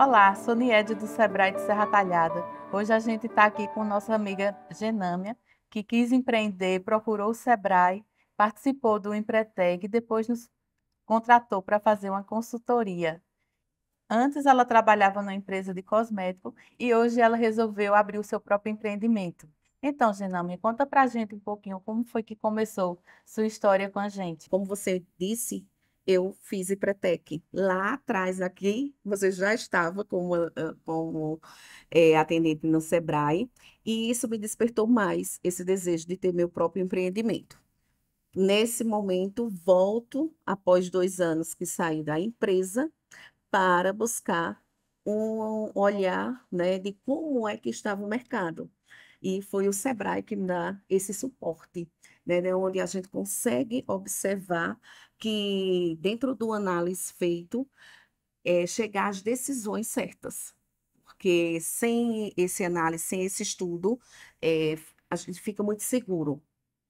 Olá, sou Niede do Sebrae de Serra Talhada. Hoje a gente está aqui com nossa amiga Genâmia, que quis empreender, procurou o Sebrae, participou do Empreteg e depois nos contratou para fazer uma consultoria. Antes ela trabalhava numa empresa de cosmético e hoje ela resolveu abrir o seu próprio empreendimento. Então, Genami, conta pra gente um pouquinho como foi que começou sua história com a gente. Como você disse, eu fiz Ipretec. Lá atrás, aqui, você já estava como, eh, como é, atendente no Sebrae, e isso me despertou mais esse desejo de ter meu próprio empreendimento. Nesse momento, volto, após dois anos que saí da empresa, para buscar um olhar né, de como é que estava o mercado e foi o Sebrae que dá esse suporte, né, né, onde a gente consegue observar que dentro do análise feito, é, chegar às decisões certas, porque sem esse análise, sem esse estudo, é, a gente fica muito seguro,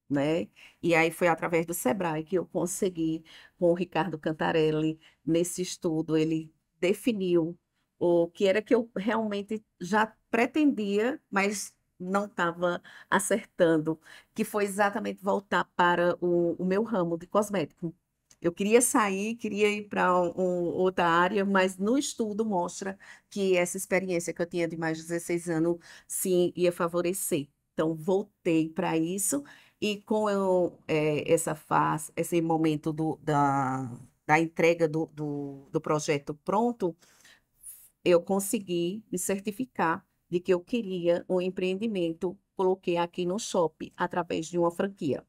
né? E aí foi através do Sebrae que eu consegui, com o Ricardo Cantarelli, nesse estudo, ele definiu o que era que eu realmente já pretendia, mas não estava acertando, que foi exatamente voltar para o, o meu ramo de cosmético. Eu queria sair, queria ir para um, um, outra área, mas no estudo mostra que essa experiência que eu tinha de mais de 16 anos, sim, ia favorecer. Então, voltei para isso e com eu, é, essa fase, esse momento do, da, da entrega do, do, do projeto pronto, eu consegui me certificar de que eu queria um empreendimento, coloquei aqui no shopping através de uma franquia.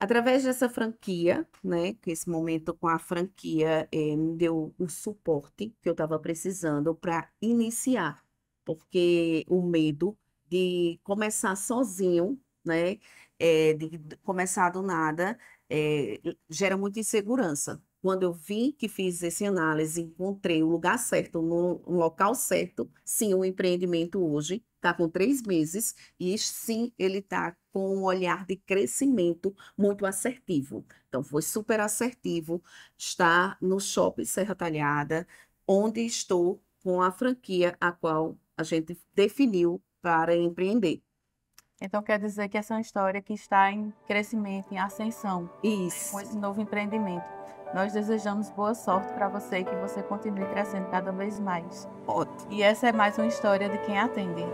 Através dessa franquia, né, que esse momento com a franquia eh, me deu um suporte que eu estava precisando para iniciar, porque o medo de começar sozinho, né, é, de começar do nada, é, gera muita insegurança. Quando eu vi que fiz essa análise, encontrei o lugar certo, no, local certo, sim, o empreendimento hoje está com três meses e sim, ele está com um olhar de crescimento muito assertivo. Então, foi super assertivo estar no Shopping Serra Talhada, onde estou com a franquia a qual a gente definiu para empreender. Então quer dizer que essa é uma história que está em crescimento, em ascensão. Isso. Com esse novo empreendimento. Nós desejamos boa sorte para você e que você continue crescendo cada vez mais. E essa é mais uma história de quem atende.